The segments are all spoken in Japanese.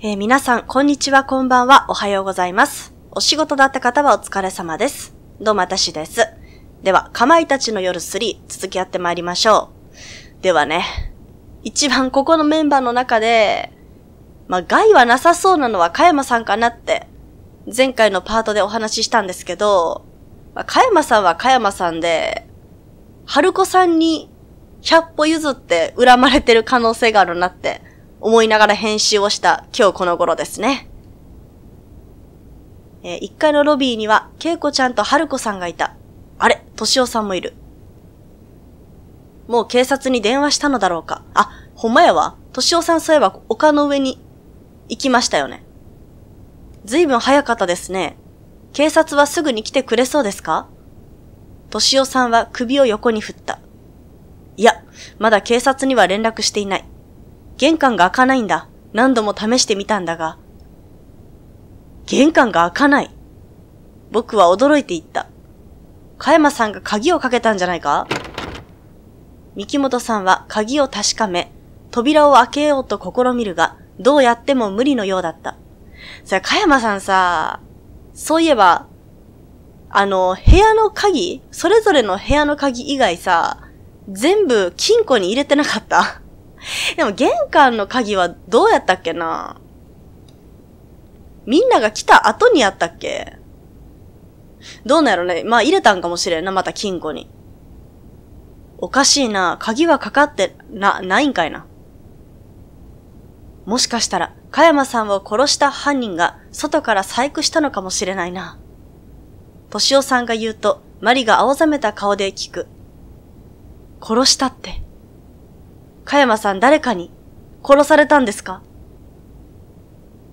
えー、皆さん、こんにちは、こんばんは、おはようございます。お仕事だった方はお疲れ様です。どうも、私です。では、かまいたちの夜3、続きやってまいりましょう。ではね、一番ここのメンバーの中で、まあ、害はなさそうなのは加山さんかなって、前回のパートでお話ししたんですけど、まあ、加山さんは加山さんで、春子さんに百歩譲って恨まれてる可能性があるなって思いながら編集をした今日この頃ですね。えー、1階のロビーには、恵子ちゃんと春子さんがいた。あれ、シオさんもいる。もう警察に電話したのだろうか。あ、ほんまやわ。シオさんそういえば丘の上に行きましたよね。ずいぶん早かったですね。警察はすぐに来てくれそうですかシオさんは首を横に振った。いや、まだ警察には連絡していない。玄関が開かないんだ。何度も試してみたんだが。玄関が開かない。僕は驚いていった。加山さんが鍵をかけたんじゃないか三木本さんは鍵を確かめ、扉を開けようと試みるが、どうやっても無理のようだった。さあ、加山さんさ、そういえば、あの、部屋の鍵それぞれの部屋の鍵以外さ、全部金庫に入れてなかった でも玄関の鍵はどうやったっけなみんなが来た後にやったっけどうなんやろね。まあ入れたんかもしれんな、また金庫に。おかしいな。鍵はかかってな、ないんかいな。もしかしたら、加山さんを殺した犯人が外から細工したのかもしれないな。敏夫さんが言うと、マリが青ざめた顔で聞く。殺したって。加山さん誰かに殺されたんですか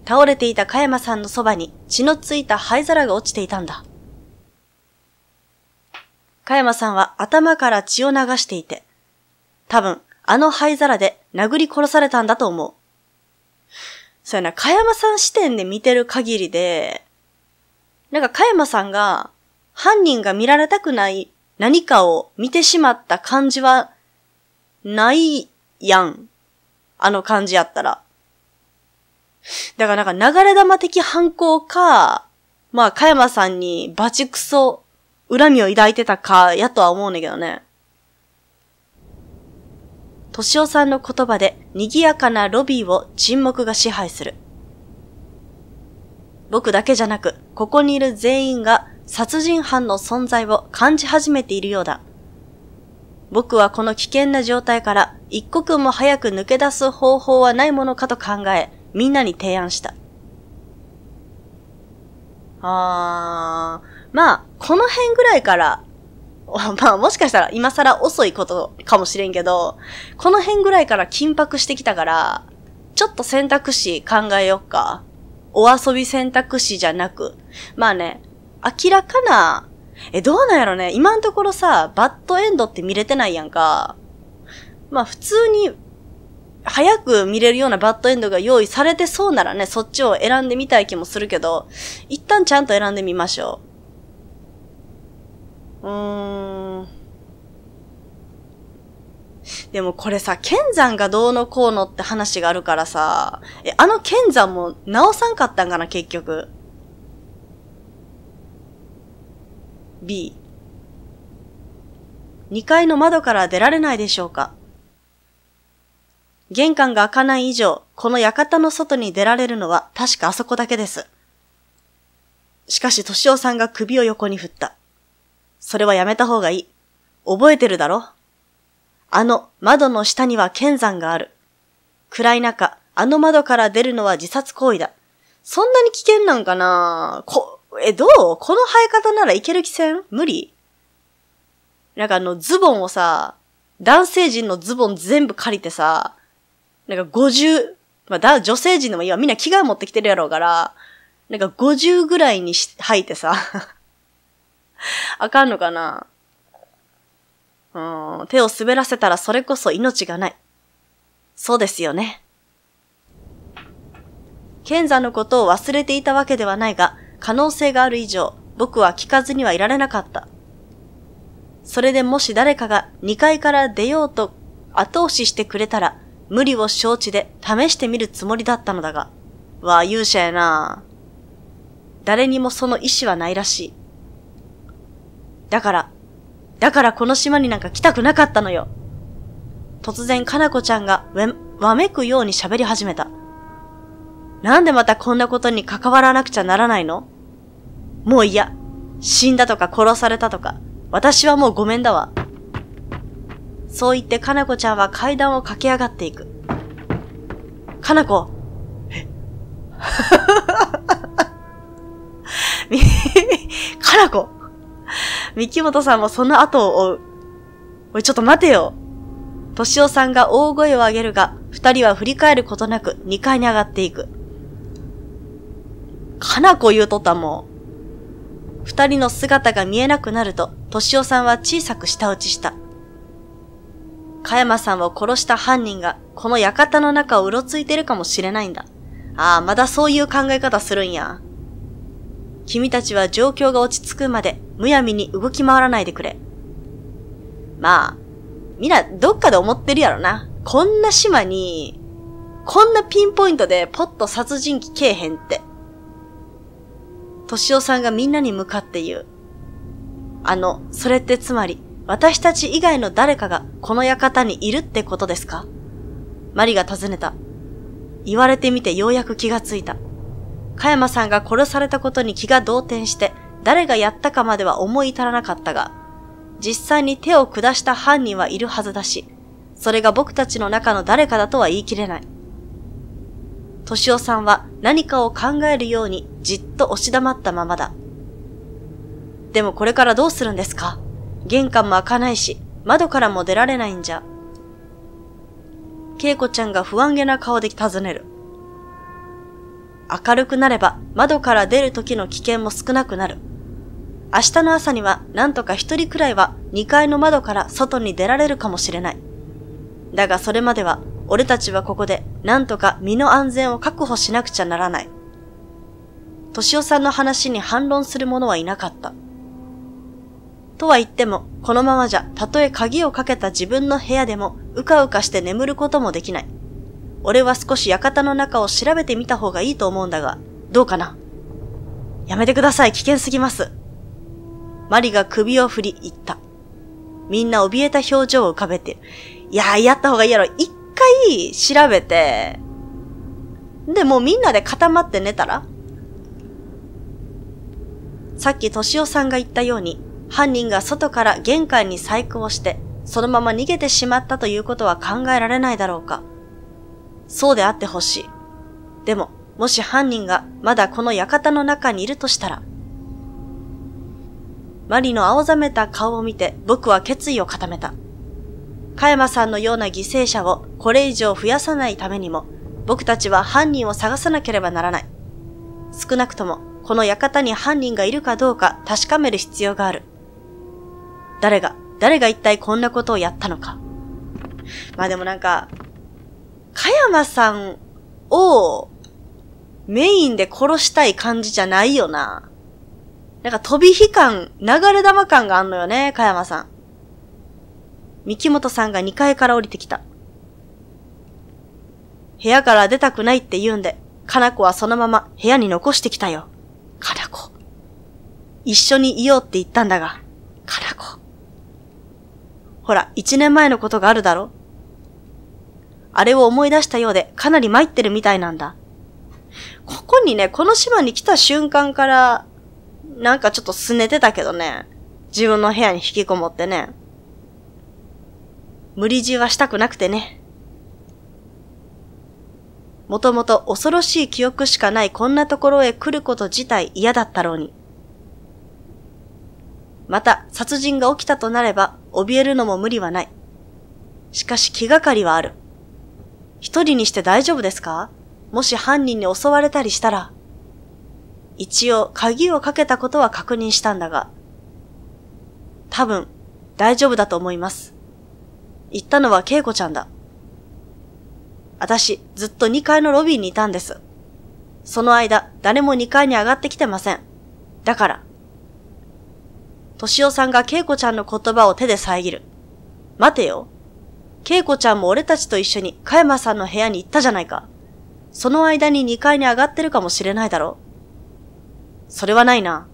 倒れていた加山さんのそばに血のついた灰皿が落ちていたんだ。加山さんは頭から血を流していて、多分あの灰皿で殴り殺されたんだと思う。そうやな、加山さん視点で見てる限りで、なんか加山さんが犯人が見られたくない何かを見てしまった感じはないやん。あの感じやったら。だからなんか流れ玉的犯行か、まあ、加山さんにバチクソ、恨みを抱いてたか、やとは思うねんけどね。し夫さんの言葉で、賑やかなロビーを沈黙が支配する。僕だけじゃなく、ここにいる全員が殺人犯の存在を感じ始めているようだ。僕はこの危険な状態から一刻も早く抜け出す方法はないものかと考え、みんなに提案した。あー、まあ、この辺ぐらいから、まあもしかしたら今更遅いことかもしれんけど、この辺ぐらいから緊迫してきたから、ちょっと選択肢考えよっか。お遊び選択肢じゃなく、まあね、明らかなえ、どうなんやろね今のところさ、バッドエンドって見れてないやんか。まあ普通に、早く見れるようなバッドエンドが用意されてそうならね、そっちを選んでみたい気もするけど、一旦ちゃんと選んでみましょう。うーん。でもこれさ、剣山がどうのこうのって話があるからさ、え、あの剣山も直さんかったんかな、結局。B 2階の窓から出られないでしょうか玄関が開かない以上、この館の外に出られるのは確かあそこだけです。しかし、敏夫さんが首を横に振った。それはやめた方がいい。覚えてるだろあの窓の下には剣山がある。暗い中、あの窓から出るのは自殺行為だ。そんなに危険なんかなこ、え、どうこの生え方ならいける気せん無理なんかあの、ズボンをさ、男性陣のズボン全部借りてさ、なんか50、まあだ、女性陣でもいいわ。みんな着替え持ってきてるやろうから、なんか50ぐらいにし、吐いてさ。あかんのかなうん、手を滑らせたらそれこそ命がない。そうですよね。賢者のことを忘れていたわけではないが、可能性がある以上、僕は聞かずにはいられなかった。それでもし誰かが2階から出ようと後押ししてくれたら、無理を承知で試してみるつもりだったのだが、わあ勇者やな誰にもその意志はないらしい。だから、だからこの島になんか来たくなかったのよ。突然、かなこちゃんがわめくように喋り始めた。なんでまたこんなことに関わらなくちゃならないのもう嫌。死んだとか殺されたとか、私はもうごめんだわ。そう言ってかなこちゃんは階段を駆け上がっていく。かなこえ かなこ三木本さんもその後を追う。おい、ちょっと待てよ。としおさんが大声を上げるが、二人は振り返ることなく二階に上がっていく。花子言うとったもん。二人の姿が見えなくなると、敏夫さんは小さく舌打ちした。や山さんを殺した犯人が、この館の中をうろついてるかもしれないんだ。ああ、まだそういう考え方するんや。君たちは状況が落ち着くまで、むやみに動き回らないでくれ。まあ、みんなどっかで思ってるやろな。こんな島に、こんなピンポイントでポッと殺人鬼けえへんって。敏夫さんがみんなに向かって言う。あの、それってつまり、私たち以外の誰かがこの館にいるってことですかマリが尋ねた。言われてみてようやく気がついた。ヤ山さんが殺されたことに気が動転して、誰がやったかまでは思い至らなかったが、実際に手を下した犯人はいるはずだし、それが僕たちの中の誰かだとは言い切れない。敏夫さんは何かを考えるようにじっと押し黙ったままだ。でもこれからどうするんですか玄関も開かないし、窓からも出られないんじゃ。恵子ちゃんが不安げな顔で尋ねる。明るくなれば窓から出る時の危険も少なくなる。明日の朝には何とか一人くらいは2階の窓から外に出られるかもしれない。だがそれまでは俺たちはここで何とか身の安全を確保しなくちゃならない。敏夫さんの話に反論する者はいなかった。とは言っても、このままじゃ、たとえ鍵をかけた自分の部屋でも、うかうかして眠ることもできない。俺は少し館の中を調べてみた方がいいと思うんだが、どうかなやめてください、危険すぎます。マリが首を振り言った。みんな怯えた表情を浮かべて、いやー、やった方がいいやろ。一回、調べて、で、もうみんなで固まって寝たらさっき敏夫さんが言ったように、犯人が外から玄関に細工をして、そのまま逃げてしまったということは考えられないだろうか。そうであってほしい。でも、もし犯人がまだこの館の中にいるとしたら。マリの青ざめた顔を見て僕は決意を固めた。加山さんのような犠牲者をこれ以上増やさないためにも、僕たちは犯人を探さなければならない。少なくともこの館に犯人がいるかどうか確かめる必要がある。誰が、誰が一体こんなことをやったのか。まあでもなんか、かやまさんをメインで殺したい感じじゃないよな。なんか飛び火感、流れ玉感があんのよね、かやまさん。三木本さんが2階から降りてきた。部屋から出たくないって言うんで、かな子はそのまま部屋に残してきたよ。カラコ。一緒にいようって言ったんだが、カラコ。ほら、一年前のことがあるだろあれを思い出したようで、かなり参ってるみたいなんだ。ここにね、この島に来た瞬間から、なんかちょっと拗ねてたけどね。自分の部屋に引きこもってね。無理強いはしたくなくてね。もともと恐ろしい記憶しかないこんなところへ来ること自体嫌だったろうに。また、殺人が起きたとなれば、怯えるのも無理はない。しかし気がかりはある。一人にして大丈夫ですかもし犯人に襲われたりしたら。一応、鍵をかけたことは確認したんだが、多分、大丈夫だと思います。言ったのは恵子ちゃんだ。私、ずっと2階のロビーにいたんです。その間、誰も2階に上がってきてません。だから。敏夫さんが恵子ちゃんの言葉を手で遮る。待てよ。恵子ちゃんも俺たちと一緒に加山さんの部屋に行ったじゃないか。その間に2階に上がってるかもしれないだろう。それはないな。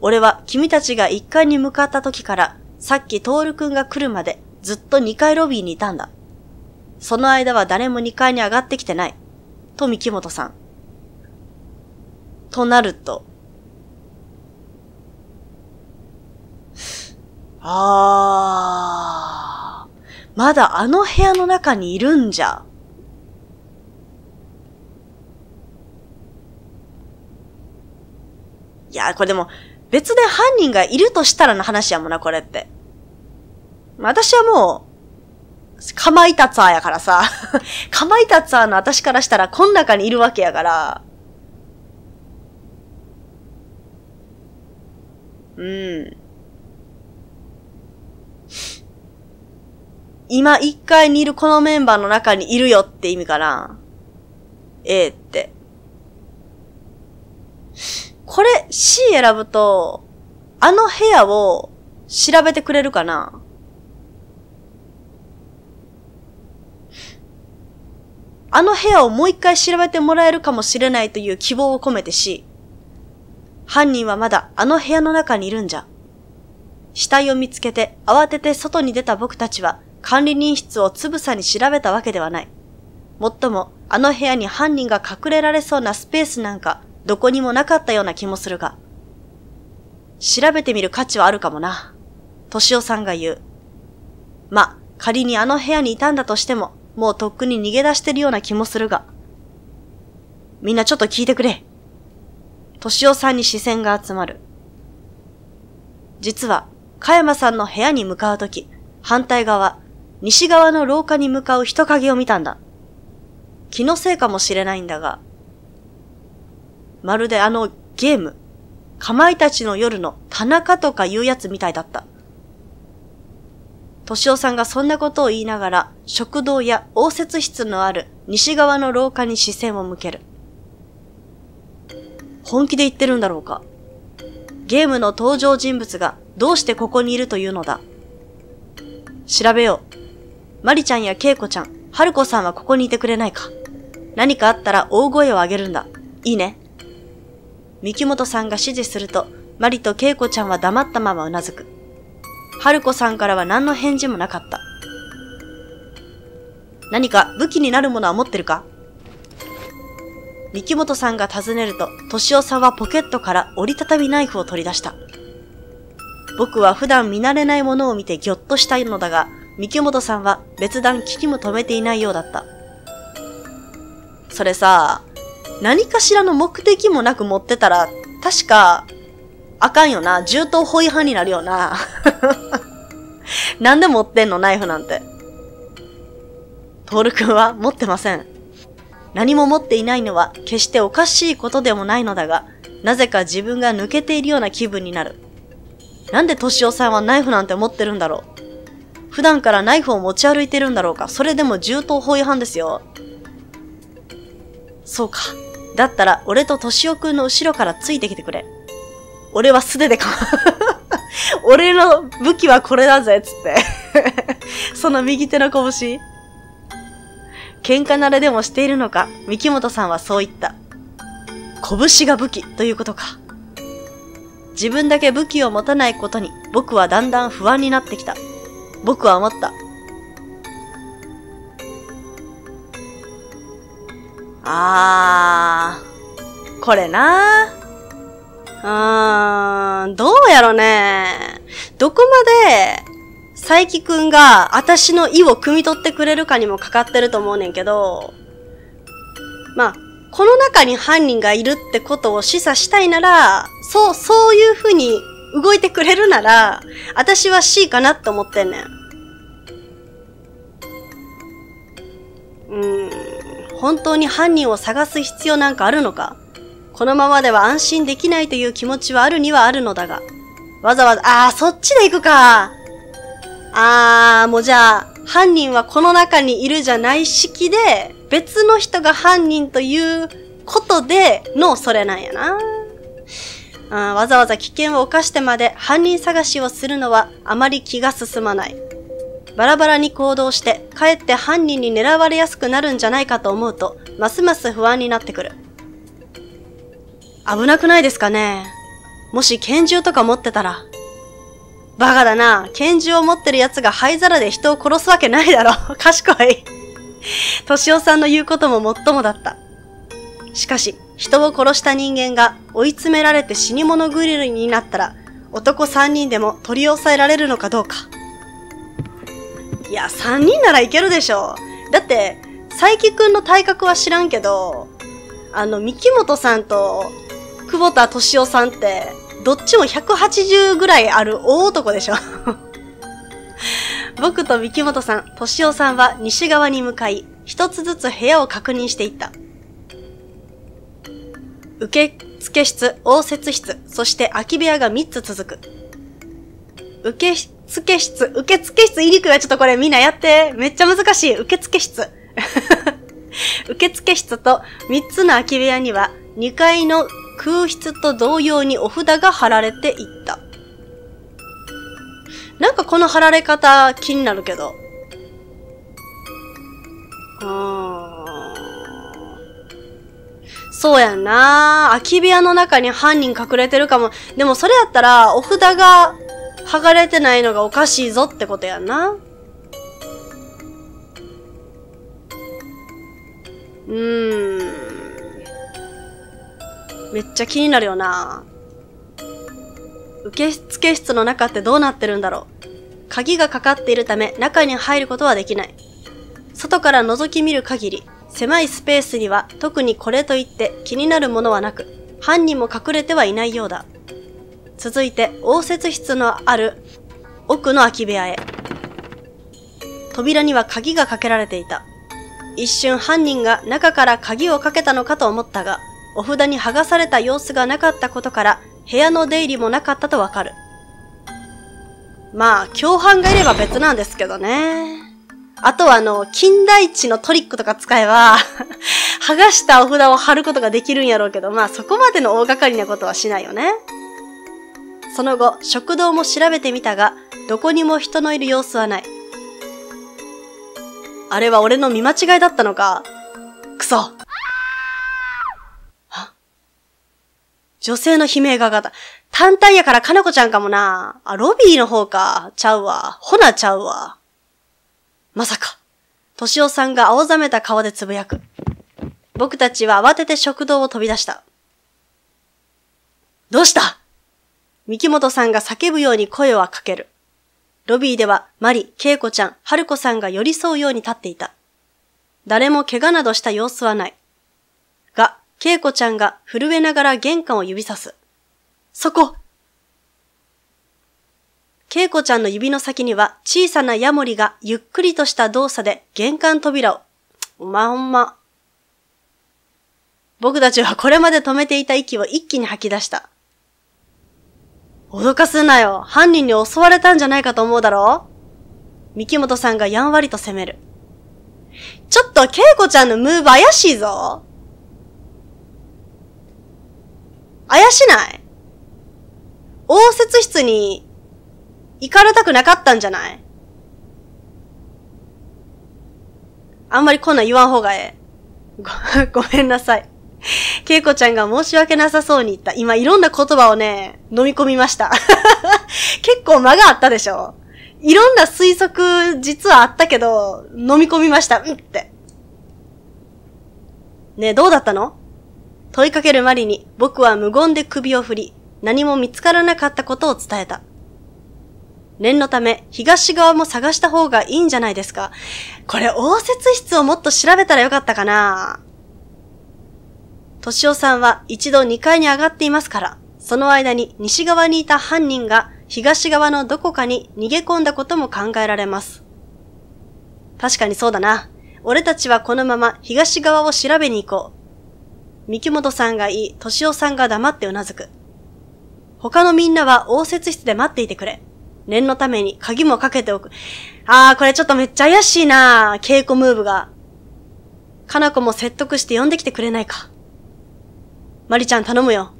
俺は君たちが1階に向かった時から、さっきトールくんが来るまでずっと2階ロビーにいたんだ。その間は誰も2階に上がってきてない。と三木本さん。となると。あー。まだあの部屋の中にいるんじゃ。いやー、これでも、別で犯人がいるとしたらの話やもんな、これって。私はもう、かまいたつあやからさ、かまいたつぁの私からしたらこん中にいるわけやから、うん。今一階にいるこのメンバーの中にいるよって意味かな。A って。これ C 選ぶと、あの部屋を調べてくれるかなあの部屋をもう一回調べてもらえるかもしれないという希望を込めてし、犯人はまだあの部屋の中にいるんじゃ。死体を見つけて慌てて外に出た僕たちは管理人室をつぶさに調べたわけではない。もっとも、あの部屋に犯人が隠れられそうなスペースなんかどこにもなかったような気もするが。調べてみる価値はあるかもな。としおさんが言う。ま、仮にあの部屋にいたんだとしても、もうとっくに逃げ出してるような気もするが。みんなちょっと聞いてくれ。敏夫さんに視線が集まる。実は、や山さんの部屋に向かうとき、反対側、西側の廊下に向かう人影を見たんだ。気のせいかもしれないんだが、まるであのゲーム、かまいたちの夜の田中とかいうやつみたいだった。敏夫さんがそんなことを言いながら、食堂や応接室のある西側の廊下に視線を向ける。本気で言ってるんだろうかゲームの登場人物がどうしてここにいるというのだ調べよう。マリちゃんやケイコちゃん、ハルコさんはここにいてくれないか何かあったら大声を上げるんだ。いいね。三木本さんが指示すると、マリとケイコちゃんは黙ったままうなずく。春子さんからは何の返事もなかった。何か武器になるものは持ってるか力本さんが尋ねると、敏夫さんはポケットから折りたたみナイフを取り出した。僕は普段見慣れないものを見てぎょっとしたいのだが、三木本さんは別段危機も止めていないようだった。それさ、何かしらの目的もなく持ってたら、確かあかんよな。銃刀法違反になるよな。な んで持ってんのナイフなんて。トールくんは持ってません。何も持っていないのは決しておかしいことでもないのだが、なぜか自分が抜けているような気分になる。なんでシ夫さんはナイフなんて持ってるんだろう普段からナイフを持ち歩いてるんだろうかそれでも銃刀法違反ですよ。そうか。だったら俺とシオくんの後ろからついてきてくれ。俺は素手でか、俺の武器はこれだぜ、つって その右手の拳。喧嘩慣れでもしているのか、三木本さんはそう言った。拳が武器ということか。自分だけ武器を持たないことに僕はだんだん不安になってきた。僕は思った。あー、これなー。ーん、どうやろね。どこまで、佐伯くんが、私の意を汲み取ってくれるかにもかかってると思うねんけど、まあ、この中に犯人がいるってことを示唆したいなら、そう、そういうふうに動いてくれるなら、私は C かなって思ってんねん。うん、本当に犯人を探す必要なんかあるのかこのままでは安心できないという気持ちはあるにはあるのだが、わざわざ、ああ、そっちで行くか。あー、もうじゃあ、犯人はこの中にいるじゃない式で、別の人が犯人ということでのそれなんやな。あわざわざ危険を冒してまで犯人探しをするのはあまり気が進まない。バラバラに行動して、かえって犯人に狙われやすくなるんじゃないかと思うと、ますます不安になってくる。危なくないですかねもし拳銃とか持ってたら。バカだな。拳銃を持ってる奴が灰皿で人を殺すわけないだろ。賢い。敏夫さんの言うことももっともだった。しかし、人を殺した人間が追い詰められて死に物狂いになったら、男3人でも取り押さえられるのかどうか。いや、3人ならいけるでしょう。だって、佐伯くんの体格は知らんけど、あの、三木本さんと久保田敏夫さんって、どっちも180ぐらいある大男でしょ 僕と三木本さん、敏夫さんは西側に向かい、一つずつ部屋を確認していった。受付室、応接室、そして空き部屋が3つ続く。受付室、受付室入いにくちょっとこれみんなやって。めっちゃ難しい。受付室。受付室と3つの空き部屋には2階の空室と同様にお札が貼られていった。なんかこの貼られ方気になるけど。うん。そうやな空き部屋の中に犯人隠れてるかも。でもそれやったら、お札が剥がれてないのがおかしいぞってことやな。うーん。めっちゃ気になるよな受付室の中ってどうなってるんだろう鍵がかかっているため中に入ることはできない。外から覗き見る限り、狭いスペースには特にこれといって気になるものはなく、犯人も隠れてはいないようだ。続いて、応接室のある奥の空き部屋へ。扉には鍵がかけられていた。一瞬犯人が中から鍵をかけたのかと思ったが、お札に剥がされた様子がなかったことから、部屋の出入りもなかったとわかる。まあ、共犯がいれば別なんですけどね。あとはあの、金田一のトリックとか使えば 剥がしたお札を貼ることができるんやろうけど、まあそこまでの大掛かりなことはしないよね。その後、食堂も調べてみたが、どこにも人のいる様子はない。あれは俺の見間違いだったのか。くそ。女性の悲鳴が上がった。単体やからかなこちゃんかもな。あ、ロビーの方か。ちゃうわ。ほなちゃうわ。まさか。としおさんが青ざめた顔でつぶやく。僕たちは慌てて食堂を飛び出した。どうした三木本さんが叫ぶように声はかける。ロビーでは、マリ、ケイコちゃん、ハルコさんが寄り添うように立っていた。誰も怪我などした様子はない。が、恵子ちゃんが震えながら玄関を指さす。そこ恵子ちゃんの指の先には小さなヤモリがゆっくりとした動作で玄関扉を、まんま。僕たちはこれまで止めていた息を一気に吐き出した。脅かすなよ。犯人に襲われたんじゃないかと思うだろう三木本さんがやんわりと責める。ちょっと、恵子ちゃんのムーブ怪しいぞ。怪しない応接室に行かれたくなかったんじゃないあんまりこんなん言わん方がええ。ご、ごめんなさい。けいこちゃんが申し訳なさそうに言った。今いろんな言葉をね、飲み込みました。結構間があったでしょいろんな推測実はあったけど、飲み込みました。うんって。ねどうだったの問いかけるマリに僕は無言で首を振り、何も見つからなかったことを伝えた。念のため、東側も探した方がいいんじゃないですか。これ、応接室をもっと調べたらよかったかな敏夫さんは一度2階に上がっていますから、その間に西側にいた犯人が東側のどこかに逃げ込んだことも考えられます。確かにそうだな。俺たちはこのまま東側を調べに行こう。三木本さんが言い、敏夫さんが黙ってうなずく。他のみんなは応接室で待っていてくれ。念のために鍵もかけておく。あー、これちょっとめっちゃ怪しいなぁ。稽古ムーブが。かな子も説得して呼んできてくれないか。まりちゃん頼むよ。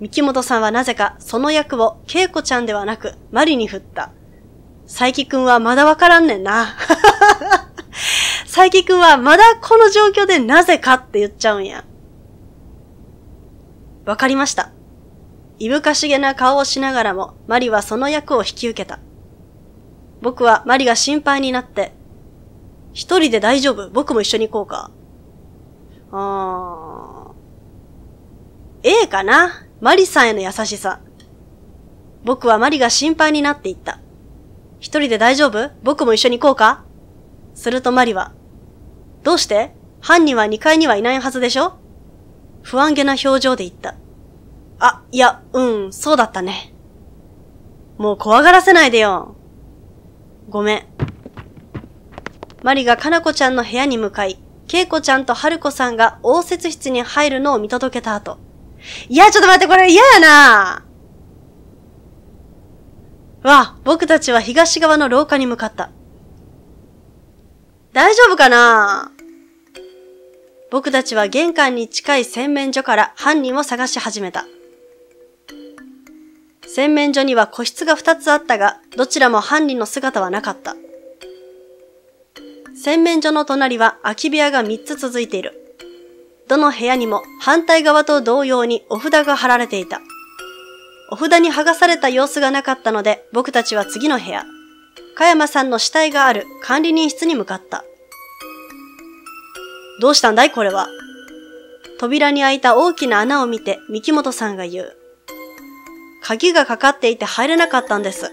三木本さんはなぜかその役を稽古ちゃんではなくまりに振った。佐伯くんはまだわからんねんな。佐伯くんはまだこの状況でなぜかって言っちゃうんや。わかりました。いぶかしげな顔をしながらも、マリはその役を引き受けた。僕はマリが心配になって、一人で大丈夫僕も一緒に行こうか。あー。ええかなマリさんへの優しさ。僕はマリが心配になっていった。一人で大丈夫僕も一緒に行こうかするとマリは、どうして犯人は2階にはいないはずでしょ不安げな表情で言った。あ、いや、うん、そうだったね。もう怖がらせないでよ。ごめん。マリがかなこちゃんの部屋に向かい、ケイコちゃんとハルコさんが応接室に入るのを見届けた後。いや、ちょっと待って、これ嫌やなわ、僕たちは東側の廊下に向かった。大丈夫かな僕たちは玄関に近い洗面所から犯人を探し始めた。洗面所には個室が2つあったが、どちらも犯人の姿はなかった。洗面所の隣は空き部屋が3つ続いている。どの部屋にも反対側と同様にお札が貼られていた。お札に剥がされた様子がなかったので、僕たちは次の部屋、香山さんの死体がある管理人室に向かった。どうしたんだいこれは。扉に開いた大きな穴を見て、三木本さんが言う。鍵がかかっていて入れなかったんです。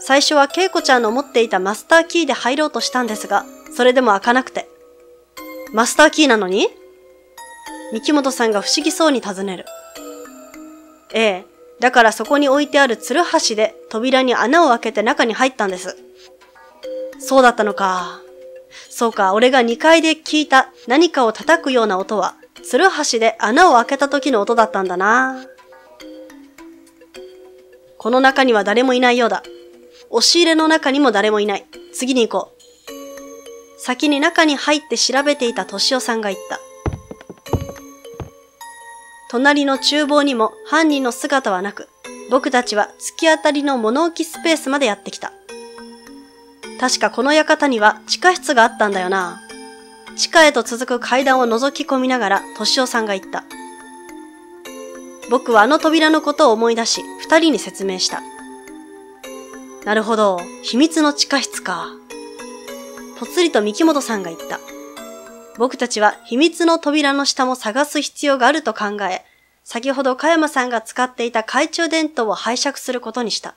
最初は恵子ちゃんの持っていたマスターキーで入ろうとしたんですが、それでも開かなくて。マスターキーなのに三木本さんが不思議そうに尋ねる。ええ。だからそこに置いてあるツルハシで扉に穴を開けて中に入ったんです。そうだったのか。そうか、俺が2階で聞いた何かを叩くような音は、ツルハシで穴を開けた時の音だったんだな。この中には誰もいないようだ。押し入れの中にも誰もいない。次に行こう。先に中に入って調べていた敏夫さんが言った。隣の厨房にも犯人の姿はなく、僕たちは突き当たりの物置スペースまでやってきた。確かこの館には地下室があったんだよな。地下へと続く階段を覗き込みながら、敏夫さんが言った。僕はあの扉のことを思い出し、二人に説明した。なるほど、秘密の地下室か。ぽつりと三木本さんが言った。僕たちは秘密の扉の下も探す必要があると考え、先ほど加山さんが使っていた懐中電灯を拝借することにした。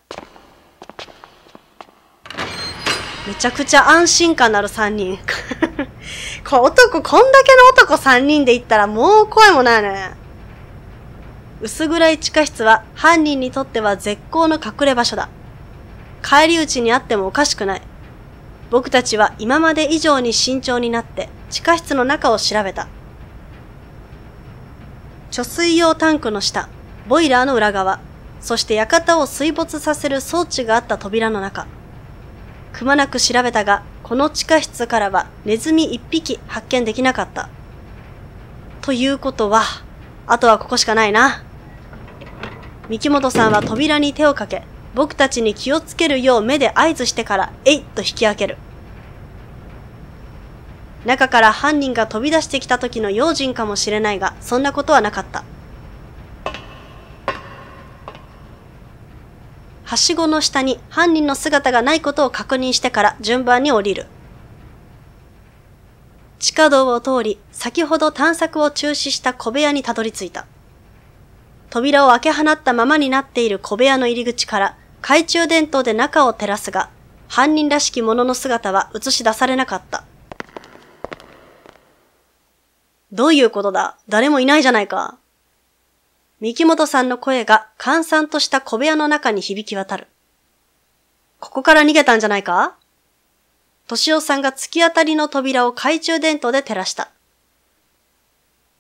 めちゃくちゃ安心感のある3人。こ男、こんだけの男3人で行ったらもう声もないね。薄暗い地下室は犯人にとっては絶好の隠れ場所だ。帰り討ちにあってもおかしくない。僕たちは今まで以上に慎重になって地下室の中を調べた。貯水用タンクの下、ボイラーの裏側、そして館を水没させる装置があった扉の中。くまなく調べたが、この地下室からはネズミ一匹発見できなかった。ということは、あとはここしかないな。三木本さんは扉に手をかけ、僕たちに気をつけるよう目で合図してから、えいっと引き開ける。中から犯人が飛び出してきた時の用心かもしれないが、そんなことはなかった。はしごの下に犯人の姿がないことを確認してから順番に降りる。地下道を通り、先ほど探索を中止した小部屋にたどり着いた。扉を開け放ったままになっている小部屋の入り口から、懐中電灯で中を照らすが、犯人らしき者の姿は映し出されなかった。どういうことだ誰もいないじゃないか。三木本さんの声が閑散とした小部屋の中に響き渡る。ここから逃げたんじゃないか敏夫さんが突き当たりの扉を懐中電灯で照らした。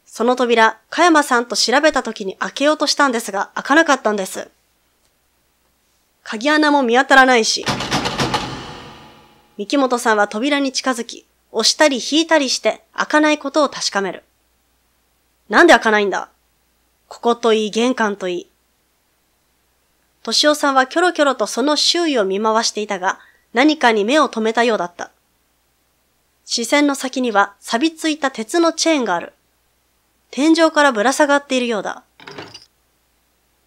その扉、加山さんと調べた時に開けようとしたんですが、開かなかったんです。鍵穴も見当たらないし。三木本さんは扉に近づき、押したり引いたりして開かないことを確かめる。なんで開かないんだここといい玄関といい。敏夫さんはキョロキョロとその周囲を見回していたが、何かに目を留めたようだった。視線の先には錆びついた鉄のチェーンがある。天井からぶら下がっているようだ。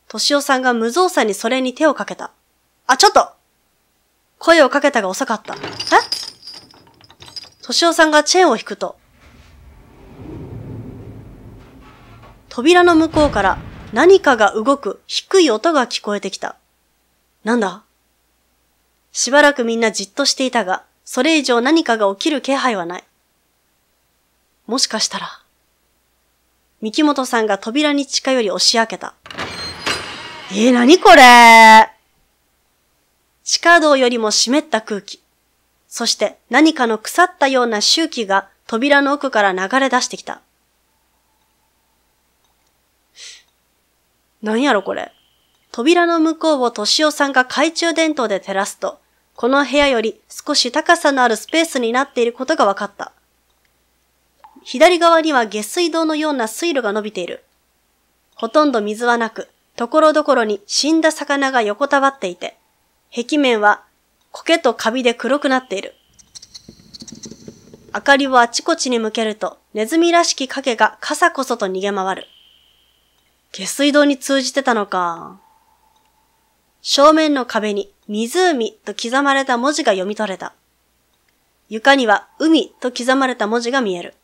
敏夫さんが無造作にそれに手をかけた。あ、ちょっと声をかけたが遅かった。え敏夫さんがチェーンを引くと、扉の向こうから何かが動く低い音が聞こえてきた。なんだしばらくみんなじっとしていたが、それ以上何かが起きる気配はない。もしかしたら。三木本さんが扉に近寄り押し開けた。えー、なにこれ地下道よりも湿った空気。そして何かの腐ったような周期が扉の奥から流れ出してきた。何やろこれ。扉の向こうを敏夫さんが懐中電灯で照らすと、この部屋より少し高さのあるスペースになっていることが分かった。左側には下水道のような水路が伸びている。ほとんど水はなく、ところどころに死んだ魚が横たわっていて、壁面は苔とカビで黒くなっている。明かりをあちこちに向けると、ネズミらしき影が傘こそと逃げ回る。下水道に通じてたのか。正面の壁に湖と刻まれた文字が読み取れた。床には海と刻まれた文字が見える。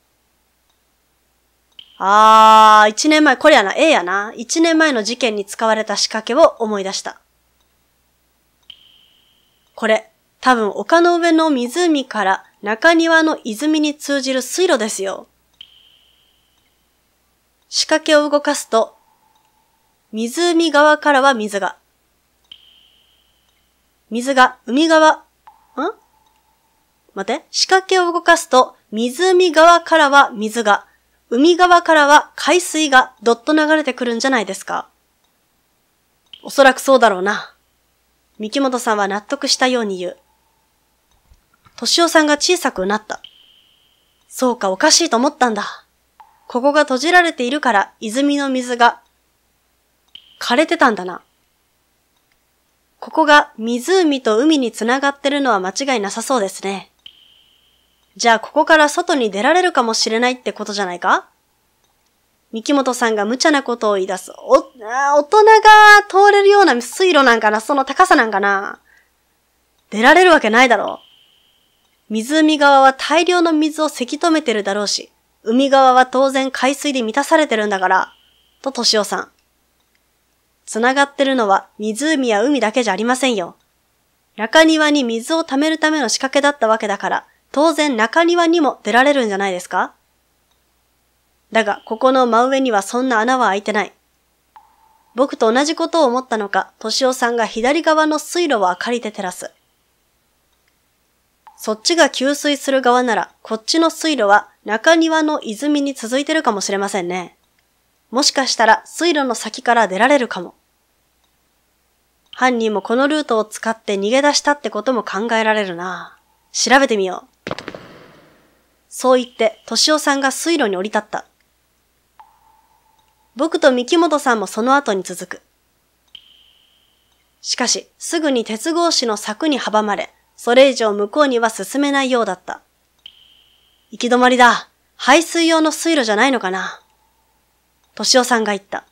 あー、一年前、これやな、ええやな。一年前の事件に使われた仕掛けを思い出した。これ、多分丘の上の湖から中庭の泉に通じる水路ですよ。仕掛けを動かすと湖側からは水が。水が、海側、ん待って。仕掛けを動かすと、湖側からは水が、海側からは海水がどっと流れてくるんじゃないですか。おそらくそうだろうな。三木本さんは納得したように言う。敏夫さんが小さくなった。そうか、おかしいと思ったんだ。ここが閉じられているから、泉の水が枯れてたんだな。ここが湖と海に繋がってるのは間違いなさそうですね。じゃあここから外に出られるかもしれないってことじゃないか三木本さんが無茶なことを言い出す。お、あ大人が通れるような水路なんかなその高さなんかな出られるわけないだろう。湖側は大量の水をせき止めてるだろうし、海側は当然海水で満たされてるんだから、ととしおさん。繋がってるのは湖や海だけじゃありませんよ。中庭に水を溜めるための仕掛けだったわけだから、当然中庭にも出られるんじゃないですかだが、ここの真上にはそんな穴は開いてない。僕と同じことを思ったのか、敏夫さんが左側の水路を明かりで照らす。そっちが給水する側なら、こっちの水路は中庭の泉に続いてるかもしれませんね。もしかしたら水路の先から出られるかも。犯人もこのルートを使って逃げ出したってことも考えられるな。調べてみよう。そう言って、敏夫さんが水路に降り立った。僕と三木本さんもその後に続く。しかし、すぐに鉄格子の柵に阻まれ、それ以上向こうには進めないようだった。行き止まりだ。排水用の水路じゃないのかな。敏夫さんが言った。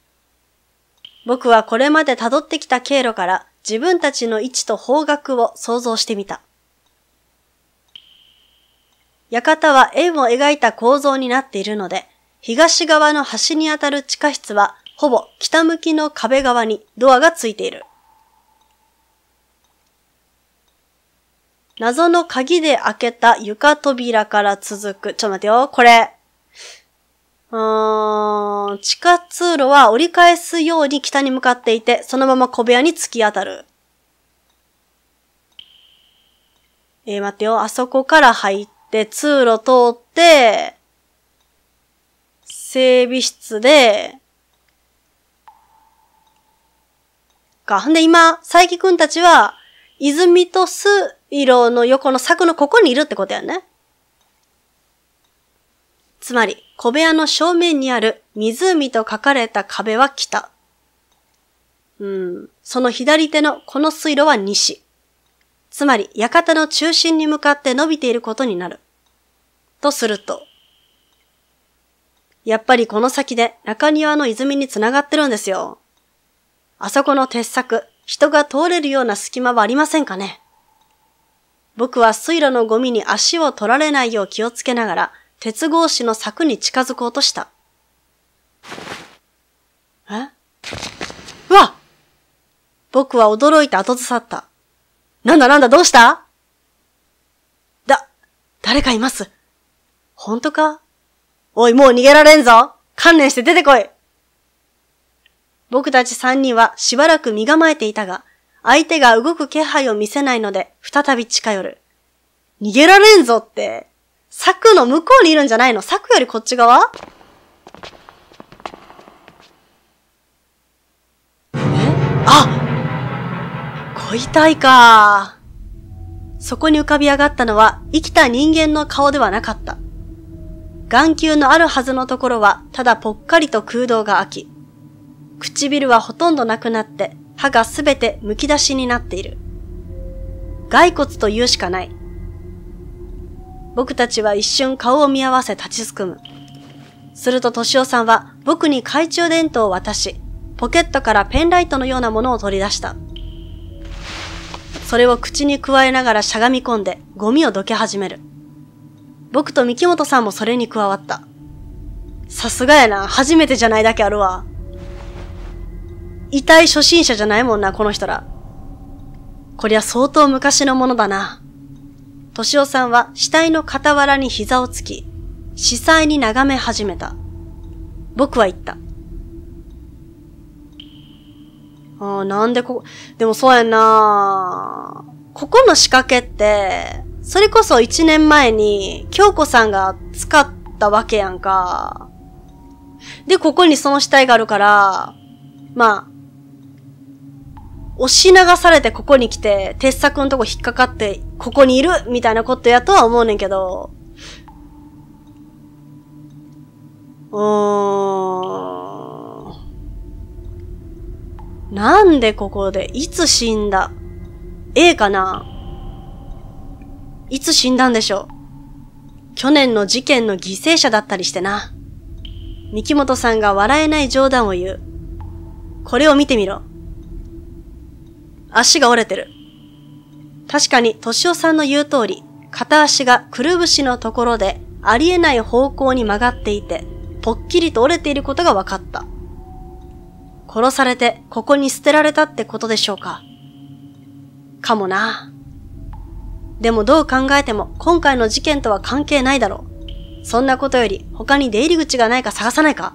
僕はこれまで辿ってきた経路から自分たちの位置と方角を想像してみた。館は円を描いた構造になっているので、東側の端にあたる地下室は、ほぼ北向きの壁側にドアがついている。謎の鍵で開けた床扉から続く。ちょっと待ってよ。これ、うん、地下通路は折り返すように北に向かっていて、そのまま小部屋に突き当たる。えー、待ってよ。あそこから入って、通路通って、整備室で、か。んで今、佐伯くんたちは、泉と水路の横の柵のここにいるってことやね。つまり、小部屋の正面にある湖と書かれた壁は北。うん、その左手のこの水路は西。つまり、館の中心に向かって伸びていることになる。とすると、やっぱりこの先で中庭の泉に繋がってるんですよ。あそこの鉄柵、人が通れるような隙間はありませんかね僕は水路のゴミに足を取られないよう気をつけながら、鉄格子の柵に近づこうとした。えうわ僕は驚いて後ずさった。なんだなんだどうしただ、誰かいます。ほんとかおい、もう逃げられんぞ観念して出てこい僕たち三人はしばらく身構えていたが、相手が動く気配を見せないので、再び近寄る。逃げられんぞって、柵の向こうにいるんじゃないの柵よりこっち側えあご遺体かそこに浮かび上がったのは生きた人間の顔ではなかった。眼球のあるはずのところはただぽっかりと空洞が空き、唇はほとんどなくなって歯がすべて剥き出しになっている。骸骨というしかない。僕たちは一瞬顔を見合わせ立ちすくむ。するとし夫さんは僕に懐中電灯を渡し、ポケットからペンライトのようなものを取り出した。それを口にくわえながらしゃがみ込んでゴミをどけ始める。僕と三木本さんもそれに加わった。さすがやな、初めてじゃないだけあるわ。遺体初心者じゃないもんな、この人ら。こりゃ相当昔のものだな。敏夫さんは死体の傍らに膝をつき、死災に眺め始めた。僕は言った。ああ、なんでここ、でもそうやんなここの仕掛けって、それこそ一年前に京子さんが使ったわけやんか。で、ここにその死体があるから、まあ、押し流されてここに来て、鉄柵のとこ引っかかって、ここにいるみたいなことやとは思うねんけど。うーん。なんでここで、いつ死んだ ?A かないつ死んだんでしょう去年の事件の犠牲者だったりしてな。三木本さんが笑えない冗談を言う。これを見てみろ。足が折れてる。確かに、敏夫さんの言う通り、片足がくるぶしのところでありえない方向に曲がっていて、ぽっきりと折れていることが分かった。殺されてここに捨てられたってことでしょうか。かもな。でもどう考えても今回の事件とは関係ないだろう。そんなことより他に出入り口がないか探さないか。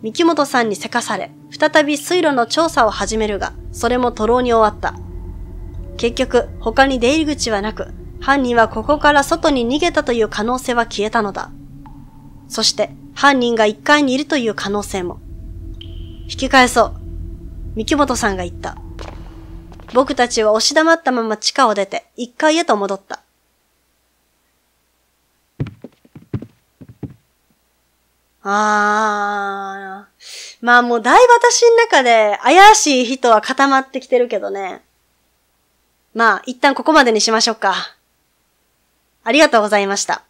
三木本さんにせかされ、再び水路の調査を始めるが、それも徒労に終わった。結局、他に出入り口はなく、犯人はここから外に逃げたという可能性は消えたのだ。そして、犯人が1階にいるという可能性も。引き返そう。三木本さんが言った。僕たちは押し黙ったまま地下を出て、1階へと戻った。ああ。まあもうだいぶ私の中で怪しい人は固まってきてるけどね。まあ一旦ここまでにしましょうか。ありがとうございました。